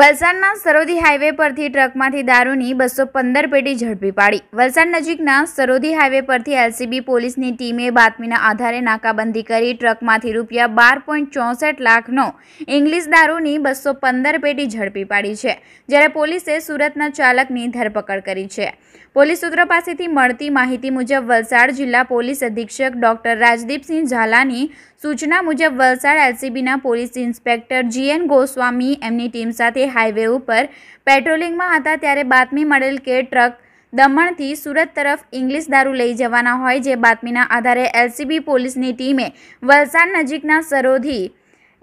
વલસાડના સરોદી હાઈવે પરથી ટ્રકમાંથી દારૂની બસો પંદર પેટી ઝડપી પાડી વલસાડ નજીકના સરોદી હાઈવે પરથી એલસીબી પોલીસની ટીમે બાતમીના આધારે નાકાબંધી કરી ટ્રકમાંથી રૂપિયા બાર પોઈન્ટ ચોસઠ લાખનો ઇંગ્લિશ દારૂની બસો પંદર પેટી ઝડપી પાડી છે જ્યારે પોલીસે સુરતના ચાલકની ધરપકડ કરી છે પોલીસ સૂત્રો પાસેથી મળતી માહિતી મુજબ વલસાડ જિલ્લા પોલીસ અધિક્ષક ડોક્ટર રાજદીપસિંહ ઝાલાની સૂચના મુજબ વલસાડ એલસીબીના પોલીસ ઇન્સ્પેક્ટર જીએન ગોસ્વામી એમની ટીમ સાથે હાઈવે ઉપર પેટ્રોલિંગમાં હતા ત્યારે બાતમી મળેલ કે ટ્રક દમણથી સુરત તરફ ઇંગ્લિશ દારૂ લઈ જવાના હોય જે બાતમીના આધારે એલસીબી પોલીસની ટીમે વલસાડ નજીકના સરોધી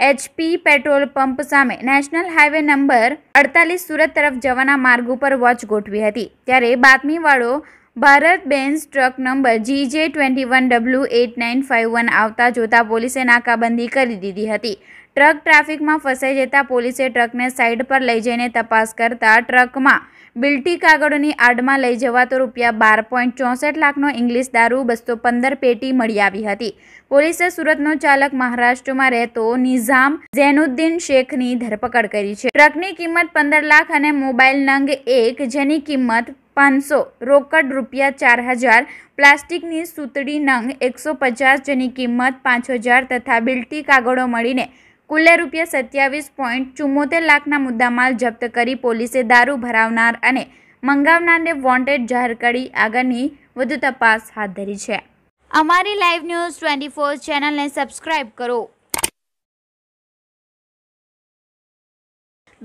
એચપી પેટ્રોલ પંપ સામે નેશનલ હાઈવે નંબર અડતાલીસ સુરત તરફ જવાના માર્ગ ઉપર વોચ ગોઠવી હતી ત્યારે બાતમીવાળો Bharat Benz truck number G J twenty one W eight nine five one આવતા જોતા પોલીસે નાકાબંધી કરી દીધી હતી ટ્રક ટ્રાફિકમાં ફસાઈ જતા પોલીસે ટ્રકને સાઇડ પર લઈ જઈને તપાસ કરતા ટ્રકમાં બિલ્ટી કાગળોની આડમાં લઈ જવાતો રૂપિયા બાર પોઈન્ટ ચોસઠ લાખનો ઇંગ્લિશ દારૂ બસો પંદર પેટી મળી આવી હતી પોલીસે સુરતનો ચાલક મહારાષ્ટ્રમાં રહેતો નિઝામ ઝેનુદ્દીન શેખની ધરપકડ કરી છે ટ્રકની કિંમત પંદર લાખ અને મોબાઈલ નંગ એક જેની કિંમત પાંચસો રોકડ રૂપિયા ચાર હજાર પ્લાસ્ટિકની સૂતળી નંગ એકસો પચાસ જેની કિંમત પાંચ હજાર તથા બિલ્ટી કાગળો મળીને કુલ્લે રૂપિયા સત્યાવીસ પોઈન્ટ ચુમ્મોતેર લાખના મુદ્દામાલ જપ્ત કરી પોલીસે દારૂ ભરાવનાર અને મંગાવનારને વોન્ટેડ જાહેર કરી આગળની વધુ તપાસ હાથ ધરી છે અમારી લાઈવ ન્યૂઝ ટ્વેન્ટી ફોર ચેનલને સબસ્ક્રાઈબ કરો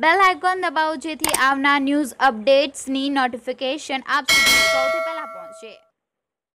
બેલ આઇકોન દબાવો જેથી આવનાર ન્યૂઝ અપડેટ્સની નોટિફિકેશન આપ સુધી સૌથી પહેલાં પહોંચે